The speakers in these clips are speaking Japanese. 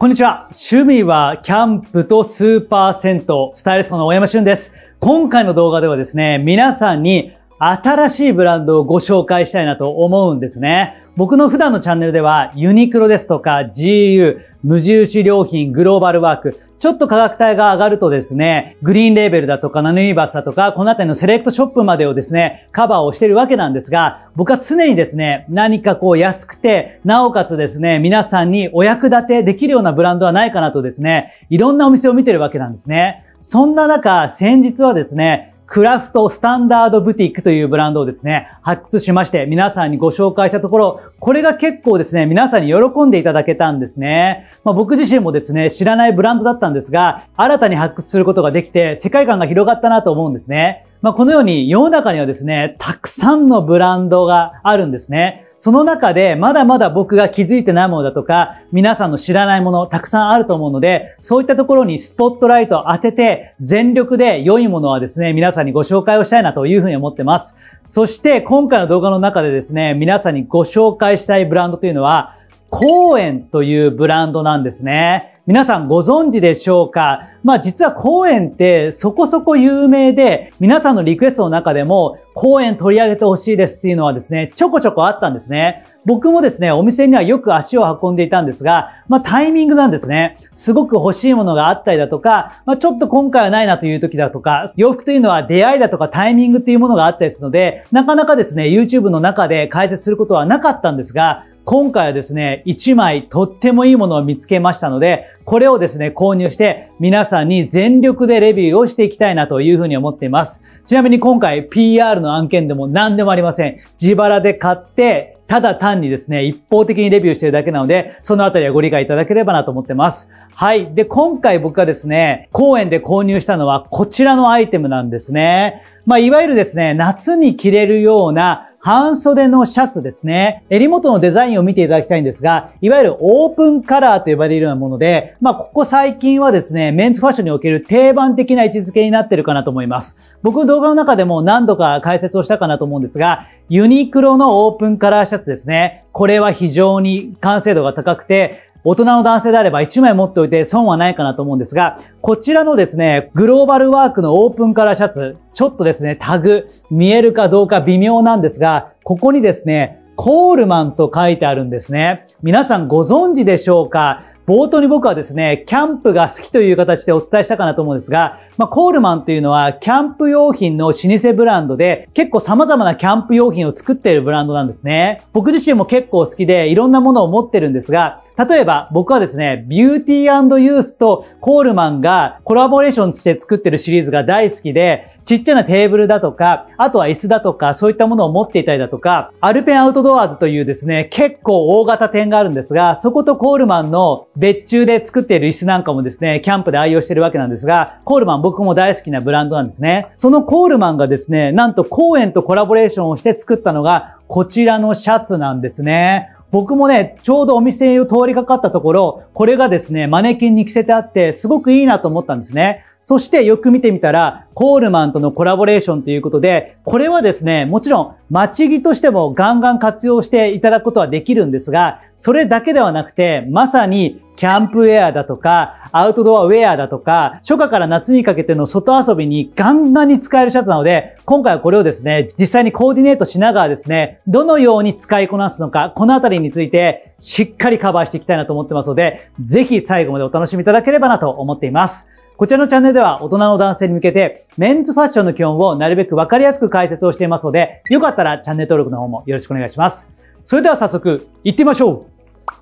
こんにちは。趣味はキャンプとスーパー銭湯、スタイリストの大山俊です。今回の動画ではですね、皆さんに新しいブランドをご紹介したいなと思うんですね。僕の普段のチャンネルではユニクロですとか GU、無印良品、グローバルワーク、ちょっと価格帯が上がるとですね、グリーンレーベルだとかナノユニバースだとか、この辺りのセレクトショップまでをですね、カバーをしてるわけなんですが、僕は常にですね、何かこう安くて、なおかつですね、皆さんにお役立てできるようなブランドはないかなとですね、いろんなお店を見てるわけなんですね。そんな中、先日はですね、クラフトスタンダードブティックというブランドをですね、発掘しまして皆さんにご紹介したところ、これが結構ですね、皆さんに喜んでいただけたんですね。まあ、僕自身もですね、知らないブランドだったんですが、新たに発掘することができて、世界観が広がったなと思うんですね。まあ、このように世の中にはですね、たくさんのブランドがあるんですね。その中でまだまだ僕が気づいてないものだとか、皆さんの知らないものたくさんあると思うので、そういったところにスポットライトを当てて、全力で良いものはですね、皆さんにご紹介をしたいなというふうに思ってます。そして今回の動画の中でですね、皆さんにご紹介したいブランドというのは、公園というブランドなんですね。皆さんご存知でしょうかまあ実は公園ってそこそこ有名で、皆さんのリクエストの中でも公園取り上げてほしいですっていうのはですね、ちょこちょこあったんですね。僕もですね、お店にはよく足を運んでいたんですが、まあタイミングなんですね。すごく欲しいものがあったりだとか、まあちょっと今回はないなという時だとか、洋服というのは出会いだとかタイミングっていうものがあったりするので、なかなかですね、YouTube の中で解説することはなかったんですが、今回はですね、1枚とってもいいものを見つけましたので、これをですね、購入して皆さんに全力でレビューをしていきたいなというふうに思っています。ちなみに今回 PR の案件でも何でもありません。自腹で買って、ただ単にですね、一方的にレビューしてるだけなので、そのあたりはご理解いただければなと思ってます。はい。で、今回僕がですね、公園で購入したのはこちらのアイテムなんですね。まあ、いわゆるですね、夏に着れるような半袖のシャツですね。襟元のデザインを見ていただきたいんですが、いわゆるオープンカラーと呼ばれるようなもので、まあ、ここ最近はですね、メンズファッションにおける定番的な位置づけになってるかなと思います。僕の動画の中でも何度か解説をしたかなと思うんですが、ユニクロのオープンカラーシャツですね。これは非常に完成度が高くて、大人の男性であれば1枚持っておいて損はないかなと思うんですが、こちらのですね、グローバルワークのオープンカラーシャツ、ちょっとですね、タグ、見えるかどうか微妙なんですが、ここにですね、コールマンと書いてあるんですね。皆さんご存知でしょうか冒頭に僕はですね、キャンプが好きという形でお伝えしたかなと思うんですが、まあ、コールマンというのはキャンプ用品の老舗ブランドで、結構様々なキャンプ用品を作っているブランドなんですね。僕自身も結構好きでいろんなものを持ってるんですが、例えば僕はですね、ビューティーユースとコールマンがコラボレーションして作ってるシリーズが大好きで、ちっちゃなテーブルだとか、あとは椅子だとか、そういったものを持っていたりだとか、アルペンアウトドアーズというですね、結構大型店があるんですが、そことコールマンの別注で作っている椅子なんかもですね、キャンプで愛用してるわけなんですが、コールマン僕も大好きなブランドなんですね。そのコールマンがですね、なんと公園とコラボレーションをして作ったのが、こちらのシャツなんですね。僕もね、ちょうどお店を通りかかったところ、これがですね、マネキンに着せてあって、すごくいいなと思ったんですね。そしてよく見てみたら、コールマンとのコラボレーションということで、これはですね、もちろん、ち着としてもガンガン活用していただくことはできるんですが、それだけではなくて、まさに、キャンプウェアだとか、アウトドアウェアだとか、初夏から夏にかけての外遊びにガンガンに使えるシャツなので、今回はこれをですね、実際にコーディネートしながらですね、どのように使いこなすのか、このあたりについて、しっかりカバーしていきたいなと思ってますので、ぜひ最後までお楽しみいただければなと思っています。こちらのチャンネルでは大人の男性に向けてメンズファッションの基本をなるべくわかりやすく解説をしていますので、よかったらチャンネル登録の方もよろしくお願いします。それでは早速行ってみましょう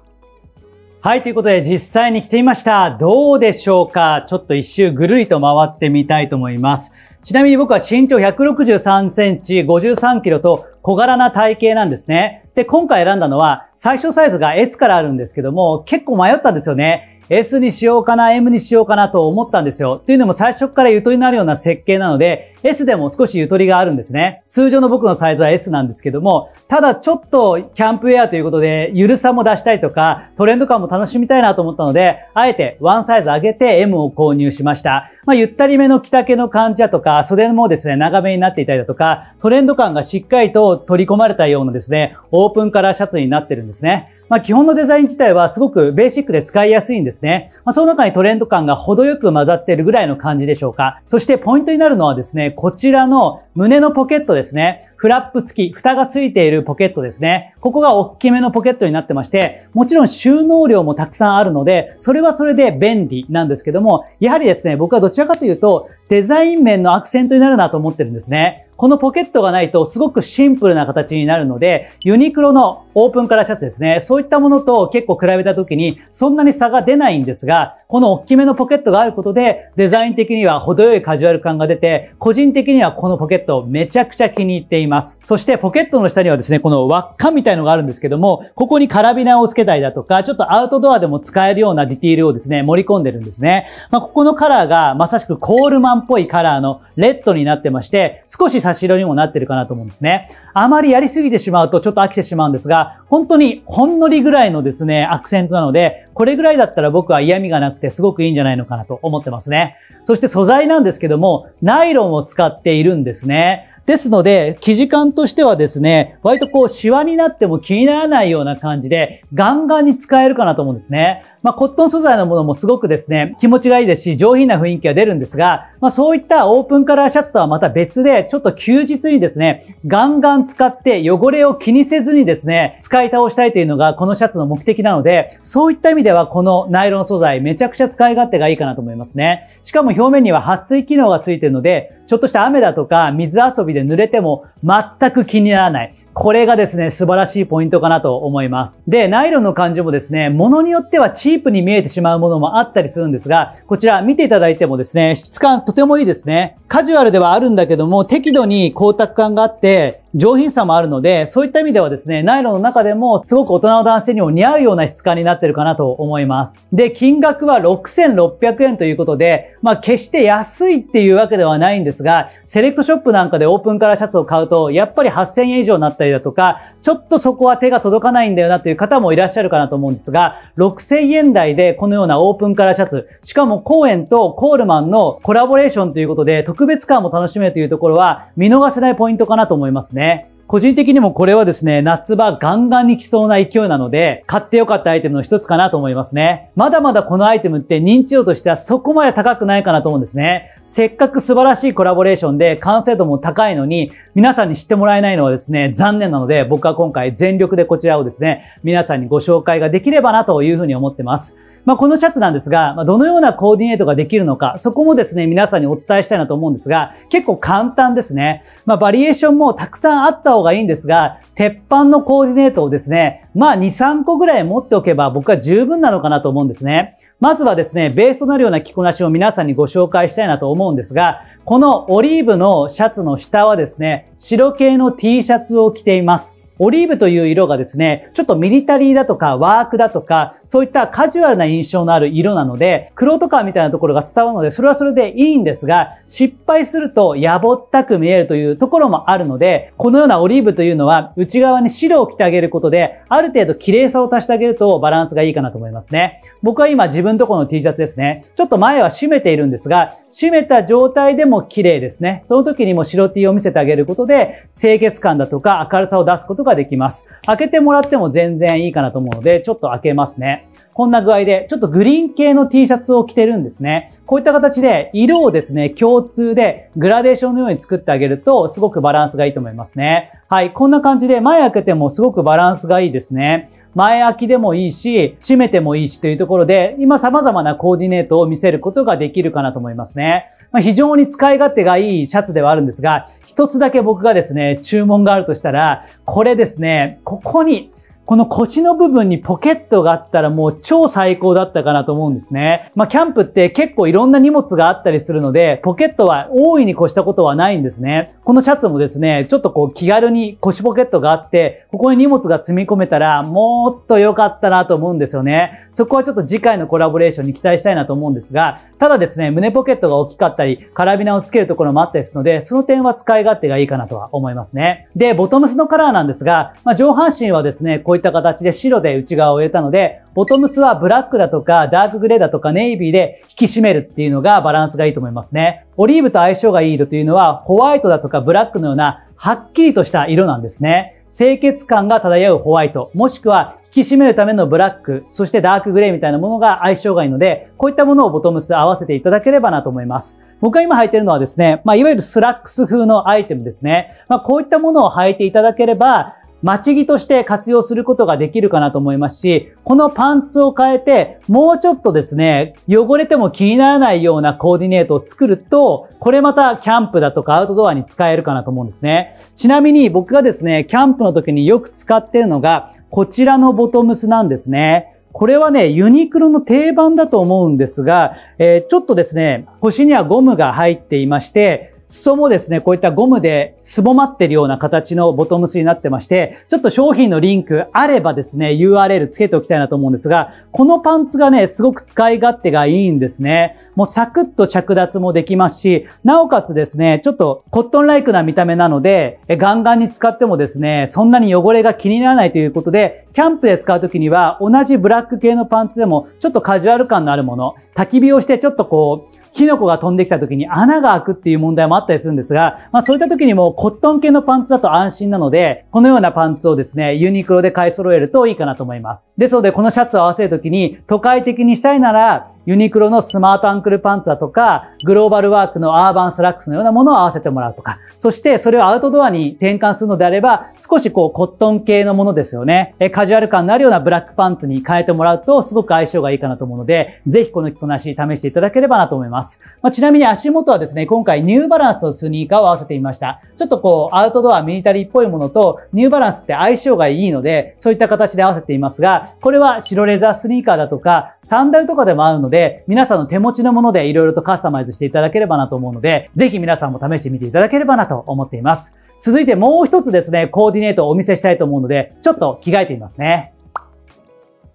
はい、ということで実際に着てみました。どうでしょうかちょっと一周ぐるりと回ってみたいと思います。ちなみに僕は身長163センチ、53キロと小柄な体型なんですね。で、今回選んだのは最小サイズが S からあるんですけども、結構迷ったんですよね。S にしようかな、M にしようかなと思ったんですよ。というのも最初からゆとりのあるような設計なので、S でも少しゆとりがあるんですね。通常の僕のサイズは S なんですけども、ただちょっとキャンプウェアということで、ゆるさも出したいとか、トレンド感も楽しみたいなと思ったので、あえてワンサイズ上げて M を購入しました。まあ、ゆったりめの着丈の感じだとか、袖もですね、長めになっていたりだとか、トレンド感がしっかりと取り込まれたようなですね、オープンカラーシャツになってるんですね。まあ、基本のデザイン自体はすごくベーシックで使いやすいんですね。まあ、その中にトレンド感が程よく混ざっているぐらいの感じでしょうか。そしてポイントになるのはですね、こちらの胸のポケットですね。フラップ付き、蓋が付いているポケットですね。ここが大きめのポケットになってまして、もちろん収納量もたくさんあるので、それはそれで便利なんですけども、やはりですね、僕はどちらかというと、デザイン面のアクセントになるなと思ってるんですね。このポケットがないとすごくシンプルな形になるので、ユニクロのオープンカラーシャツですね。そういったものと結構比べた時にそんなに差が出ないんですが、この大きめのポケットがあることで、デザイン的には程よいカジュアル感が出て、個人的にはこのポケットめちゃくちゃ気に入っています。います。そしてポケットの下にはですね、この輪っかみたいのがあるんですけども、ここにカラビナをつけたりだとか、ちょっとアウトドアでも使えるようなディティールをですね、盛り込んでるんですね。まあ、ここのカラーがまさしくコールマンっぽいカラーのレッドになってまして、少し差し色にもなってるかなと思うんですね。あまりやりすぎてしまうとちょっと飽きてしまうんですが、本当にほんのりぐらいのですね、アクセントなので、これぐらいだったら僕は嫌味がなくてすごくいいんじゃないのかなと思ってますね。そして素材なんですけども、ナイロンを使っているんですね。ですので、生地感としてはですね、割とこう、シワになっても気にならないような感じで、ガンガンに使えるかなと思うんですね。まあ、コットン素材のものもすごくですね、気持ちがいいですし、上品な雰囲気が出るんですが、まあ、そういったオープンカラーシャツとはまた別で、ちょっと休日にですね、ガンガン使って汚れを気にせずにですね、使い倒したいというのがこのシャツの目的なので、そういった意味ではこのナイロン素材めちゃくちゃ使い勝手がいいかなと思いますね。しかも表面には撥水機能がついてるので、ちょっとした雨だとか水遊びで濡れても全く気にならない。これがですね、素晴らしいポイントかなと思います。で、ナイロンの感じもですね、物によってはチープに見えてしまうものもあったりするんですが、こちら見ていただいてもですね、質感とてもいいですね。カジュアルではあるんだけども、適度に光沢感があって、上品さもあるので、そういった意味ではですね、ナイロンの中でもすごく大人の男性にも似合うような質感になってるかなと思います。で、金額は6600円ということで、まあ決して安いっていうわけではないんですが、セレクトショップなんかでオープンカラーシャツを買うと、やっぱり8000円以上になったりだとか、ちょっとそこは手が届かないんだよなという方もいらっしゃるかなと思うんですが、6000円台でこのようなオープンカラーシャツ、しかも公園とコールマンのコラボレーションということで、特別感も楽しめるというところは、見逃せないポイントかなと思いますね。ね。個人的にもこれはですね、夏場ガンガンに来そうな勢いなので、買って良かったアイテムの一つかなと思いますね。まだまだこのアイテムって認知度としてはそこまで高くないかなと思うんですね。せっかく素晴らしいコラボレーションで完成度も高いのに、皆さんに知ってもらえないのはですね、残念なので、僕は今回全力でこちらをですね、皆さんにご紹介ができればなというふうに思ってます。まあ、このシャツなんですが、まあ、どのようなコーディネートができるのか、そこもですね、皆さんにお伝えしたいなと思うんですが、結構簡単ですね。まあ、バリエーションもたくさんあった方がいいんですが、鉄板のコーディネートをですね、まあ、2、3個ぐらい持っておけば僕は十分なのかなと思うんですね。まずはですね、ベースとなるような着こなしを皆さんにご紹介したいなと思うんですが、このオリーブのシャツの下はですね、白系の T シャツを着ています。オリーブという色がですね、ちょっとミリタリーだとかワークだとか、そういったカジュアルな印象のある色なので、黒とかみたいなところが伝わるので、それはそれでいいんですが、失敗するとやぼったく見えるというところもあるので、このようなオリーブというのは内側に白を着てあげることで、ある程度綺麗さを足してあげるとバランスがいいかなと思いますね。僕は今自分とこの T シャツですね。ちょっと前は締めているんですが、締めた状態でも綺麗ですね。その時にも白 T を見せてあげることで、清潔感だとか明るさを出すことができます。開けてもらっても全然いいかなと思うので、ちょっと開けますね。こんな具合で、ちょっとグリーン系の T シャツを着てるんですね。こういった形で、色をですね、共通でグラデーションのように作ってあげると、すごくバランスがいいと思いますね。はい、こんな感じで、前開けてもすごくバランスがいいですね。前開きでもいいし、閉めてもいいしというところで、今様々なコーディネートを見せることができるかなと思いますね。まあ、非常に使い勝手がいいシャツではあるんですが、一つだけ僕がですね、注文があるとしたら、これですね、ここにこの腰の部分にポケットがあったらもう超最高だったかなと思うんですね。まあ、キャンプって結構いろんな荷物があったりするので、ポケットは大いに越したことはないんですね。このシャツもですね、ちょっとこう気軽に腰ポケットがあって、ここに荷物が積み込めたらもっと良かったなと思うんですよね。そこはちょっと次回のコラボレーションに期待したいなと思うんですが、ただですね、胸ポケットが大きかったり、カラビナをつけるところもあったりするので、その点は使い勝手がいいかなとは思いますね。で、ボトムスのカラーなんですが、まあ、上半身はですね、こうういった形で白で内側を入れたので、ボトムスはブラックだとかダークグレーだとかネイビーで引き締めるっていうのがバランスがいいと思いますね。オリーブと相性がいい色というのはホワイトだとかブラックのようなはっきりとした色なんですね。清潔感が漂うホワイト、もしくは引き締めるためのブラック、そしてダークグレーみたいなものが相性がいいので、こういったものをボトムス合わせていただければなと思います。僕が今履いてるのはですね、まあ、いわゆるスラックス風のアイテムですね。まあ、こういったものを履いていただければ、待ち着として活用することができるかなと思いますし、このパンツを変えて、もうちょっとですね、汚れても気にならないようなコーディネートを作ると、これまたキャンプだとかアウトドアに使えるかなと思うんですね。ちなみに僕がですね、キャンプの時によく使ってるのが、こちらのボトムスなんですね。これはね、ユニクロの定番だと思うんですが、えー、ちょっとですね、腰にはゴムが入っていまして、裾もですね、こういったゴムですぼまってるような形のボトムスになってまして、ちょっと商品のリンクあればですね、URL つけておきたいなと思うんですが、このパンツがね、すごく使い勝手がいいんですね。もうサクッと着脱もできますし、なおかつですね、ちょっとコットンライクな見た目なので、ガンガンに使ってもですね、そんなに汚れが気にならないということで、キャンプで使うときには同じブラック系のパンツでも、ちょっとカジュアル感のあるもの、焚き火をしてちょっとこう、キのコが飛んできた時に穴が開くっていう問題もあったりするんですが、まあそういった時にもコットン系のパンツだと安心なので、このようなパンツをですね、ユニクロで買い揃えるといいかなと思います。ですので、このシャツを合わせる時に、都会的にしたいなら、ユニクロのスマートアンクルパンツだとか、グローバルワークのアーバンスラックスのようなものを合わせてもらうとか、そしてそれをアウトドアに転換するのであれば、少しこうコットン系のものですよね。カジュアル感のあるようなブラックパンツに変えてもらうと、すごく相性がいいかなと思うので、ぜひこの着こなし試していただければなと思います。まあ、ちなみに足元はですね、今回ニューバランスのスニーカーを合わせてみました。ちょっとこう、アウトドアミニタリーっぽいものと、ニューバランスって相性がいいので、そういった形で合わせていますが、これは白レザースニーカーだとか、サンダルとかでも合うので、で、皆さんの手持ちのもので色々とカスタマイズしていただければなと思うので、ぜひ皆さんも試してみていただければなと思っています。続いてもう一つですね、コーディネートをお見せしたいと思うので、ちょっと着替えてみますね。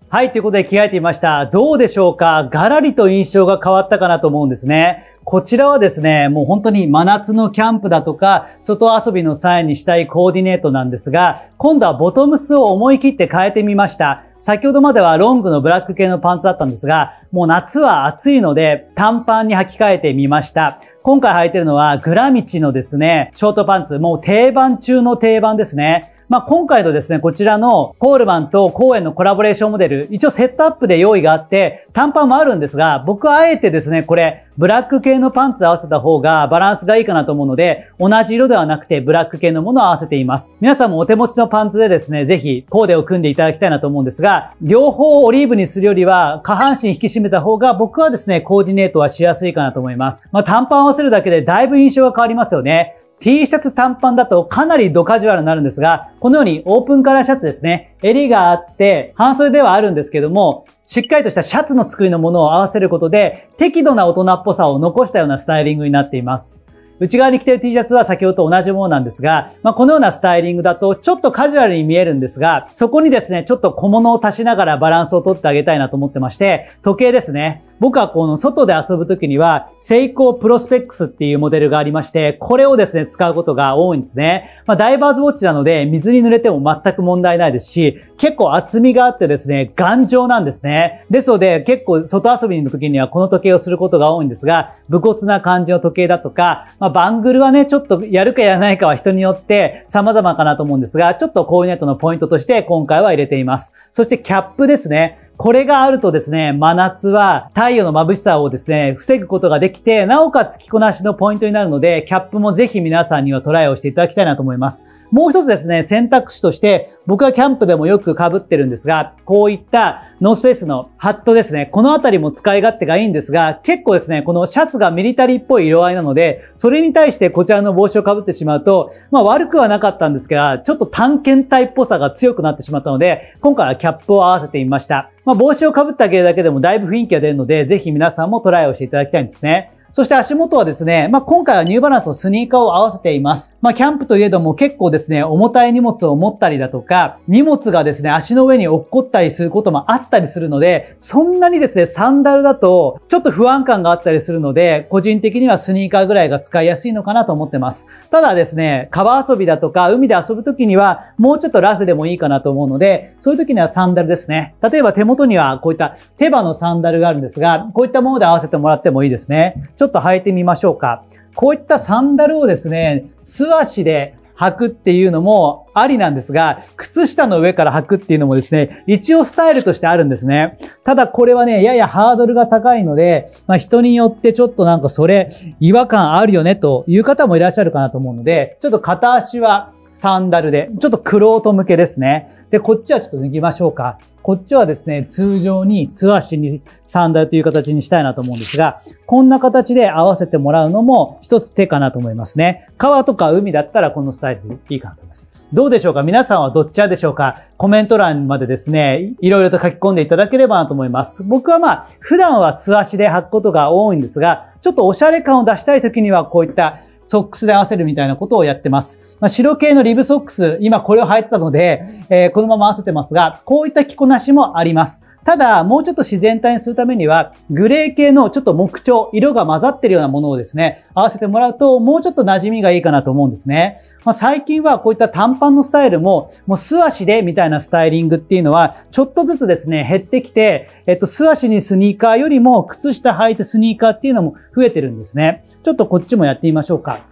はい、ということで着替えてみました。どうでしょうかガラリと印象が変わったかなと思うんですね。こちらはですね、もう本当に真夏のキャンプだとか、外遊びの際にしたいコーディネートなんですが、今度はボトムスを思い切って変えてみました。先ほどまではロングのブラック系のパンツだったんですが、もう夏は暑いので短パンに履き替えてみました。今回履いてるのはグラミチのですね、ショートパンツ、もう定番中の定番ですね。まあ、今回のですね、こちらのコールマンと公園のコラボレーションモデル、一応セットアップで用意があって、短パンもあるんですが、僕はあえてですね、これ、ブラック系のパンツ合わせた方がバランスがいいかなと思うので、同じ色ではなくてブラック系のものを合わせています。皆さんもお手持ちのパンツでですね、ぜひコーデを組んでいただきたいなと思うんですが、両方オリーブにするよりは、下半身引き締めた方が僕はですね、コーディネートはしやすいかなと思います。まあ、短パン合わせるだけでだいぶ印象が変わりますよね。T シャツ短パンだとかなりドカジュアルになるんですが、このようにオープンカラーシャツですね。襟があって、半袖ではあるんですけども、しっかりとしたシャツの作りのものを合わせることで、適度な大人っぽさを残したようなスタイリングになっています。内側に着ている T シャツは先ほどと同じものなんですが、まあ、このようなスタイリングだとちょっとカジュアルに見えるんですが、そこにですね、ちょっと小物を足しながらバランスをとってあげたいなと思ってまして、時計ですね。僕はこの外で遊ぶ時には、セイコープロスペックスっていうモデルがありまして、これをですね、使うことが多いんですね。まあ、ダイバーズウォッチなので、水に濡れても全く問題ないですし、結構厚みがあってですね、頑丈なんですね。ですので、結構外遊びの時にはこの時計をすることが多いんですが、武骨な感じの時計だとか、まバングルはね、ちょっとやるかやらないかは人によって様々かなと思うんですが、ちょっとコーディネートのポイントとして今回は入れています。そしてキャップですね。これがあるとですね、真夏は太陽の眩しさをですね、防ぐことができて、なおかつ着こなしのポイントになるので、キャップもぜひ皆さんにはトライをしていただきたいなと思います。もう一つですね、選択肢として、僕はキャンプでもよく被ってるんですが、こういったノースペースのハットですね、このあたりも使い勝手がいいんですが、結構ですね、このシャツがミリタリーっぽい色合いなので、それに対してこちらの帽子を被ってしまうと、まあ悪くはなかったんですが、ちょっと探検隊っぽさが強くなってしまったので、今回はキャップを合わせてみました。まあ帽子を被ってあげるだけでもだいぶ雰囲気が出るので、ぜひ皆さんもトライをしていただきたいんですね。そして足元はですね、まあ、今回はニューバランスのスニーカーを合わせています。まあ、キャンプといえども結構ですね、重たい荷物を持ったりだとか、荷物がですね、足の上に落っこったりすることもあったりするので、そんなにですね、サンダルだとちょっと不安感があったりするので、個人的にはスニーカーぐらいが使いやすいのかなと思ってます。ただですね、川遊びだとか、海で遊ぶときには、もうちょっとラフでもいいかなと思うので、そういうときにはサンダルですね。例えば手元にはこういった手羽のサンダルがあるんですが、こういったもので合わせてもらってもいいですね。ちょっと履いてみましょうか。こういったサンダルをですね、素足で履くっていうのもありなんですが、靴下の上から履くっていうのもですね、一応スタイルとしてあるんですね。ただこれはね、ややハードルが高いので、まあ、人によってちょっとなんかそれ違和感あるよねという方もいらっしゃるかなと思うので、ちょっと片足はサンダルで、ちょっとクロート向けですね。で、こっちはちょっと脱ぎましょうか。こっちはですね、通常に素足にサンダルという形にしたいなと思うんですが、こんな形で合わせてもらうのも一つ手かなと思いますね。川とか海だったらこのスタイルでいいかなと思います。どうでしょうか皆さんはどっちでしょうかコメント欄までですね、いろいろと書き込んでいただければなと思います。僕はまあ、普段は素足で履くことが多いんですが、ちょっとおしゃれ感を出したい時にはこういったソックスで合わせるみたいなことをやってます。まあ、白系のリブソックス、今これを入ったので、えー、このまま合わせてますが、こういった着こなしもあります。ただ、もうちょっと自然体にするためには、グレー系のちょっと木調、色が混ざってるようなものをですね、合わせてもらうと、もうちょっと馴染みがいいかなと思うんですね。まあ、最近はこういった短パンのスタイルも、もう素足でみたいなスタイリングっていうのは、ちょっとずつですね、減ってきて、えっと、素足にスニーカーよりも、靴下履いてスニーカーっていうのも増えてるんですね。ちょっとこっちもやってみましょうか。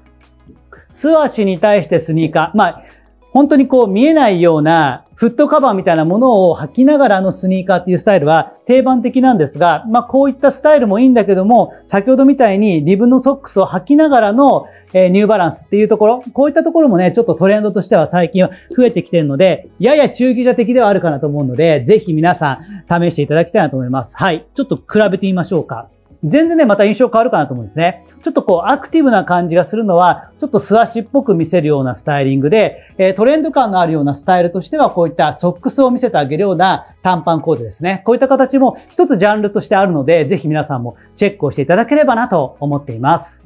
素足に対してスニーカー。まあ、本当にこう見えないようなフットカバーみたいなものを履きながらのスニーカーっていうスタイルは定番的なんですが、まあこういったスタイルもいいんだけども、先ほどみたいにリブのソックスを履きながらの、えニューバランスっていうところ、こういったところもね、ちょっとトレンドとしては最近は増えてきてるので、やや中級者的ではあるかなと思うので、ぜひ皆さん試していただきたいなと思います。はい。ちょっと比べてみましょうか。全然ね、また印象変わるかなと思うんですね。ちょっとこう、アクティブな感じがするのは、ちょっと素足っぽく見せるようなスタイリングで、えトレンド感のあるようなスタイルとしては、こういったソックスを見せてあげるような短パンコーデですね。こういった形も一つジャンルとしてあるので、ぜひ皆さんもチェックをしていただければなと思っています。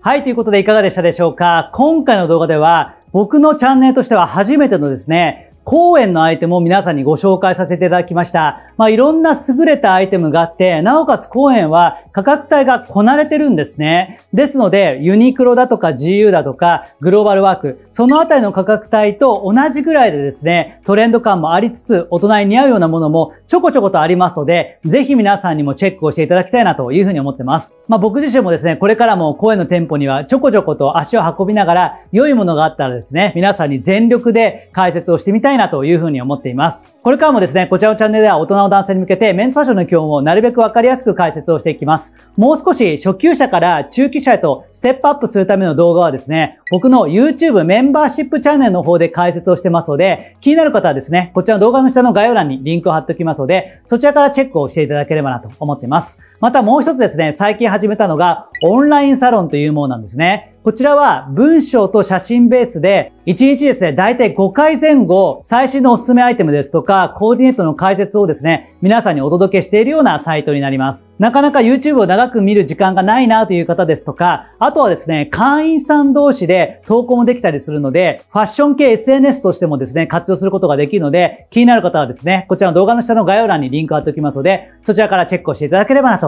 はい、ということでいかがでしたでしょうか今回の動画では、僕のチャンネルとしては初めてのですね、公演のアイテムを皆さんにご紹介させていただきました。まあ、いろんな優れたアイテムがあって、なおかつ公園は価格帯がこなれてるんですね。ですので、ユニクロだとか GU だとか、グローバルワーク、そのあたりの価格帯と同じぐらいでですね、トレンド感もありつつ、大人に似合うようなものもちょこちょことありますので、ぜひ皆さんにもチェックをしていただきたいなというふうに思ってます。まあ、僕自身もですね、これからも公園の店舗にはちょこちょこと足を運びながら、良いものがあったらですね、皆さんに全力で解説をしてみたいなというふうに思っています。これからもですね、こちらのチャンネルでは大人の男性に向けてメンズファッションの基本をなるべくわかりやすく解説をしていきます。もう少し初級者から中級者へとステップアップするための動画はですね、僕の YouTube メンバーシップチャンネルの方で解説をしてますので、気になる方はですね、こちらの動画の下の概要欄にリンクを貼っておきますので、そちらからチェックをしていただければなと思っています。またもう一つですね、最近始めたのが、オンラインサロンというものなんですね。こちらは文章と写真ベースで、1日ですね、だいたい5回前後、最新のおすすめアイテムですとか、コーディネートの解説をですね、皆さんにお届けしているようなサイトになります。なかなか YouTube を長く見る時間がないなという方ですとか、あとはですね、会員さん同士で投稿もできたりするので、ファッション系 SNS としてもですね、活用することができるので、気になる方はですね、こちらの動画の下の概要欄にリンク貼っておきますので、そちらからチェックをしていただければなと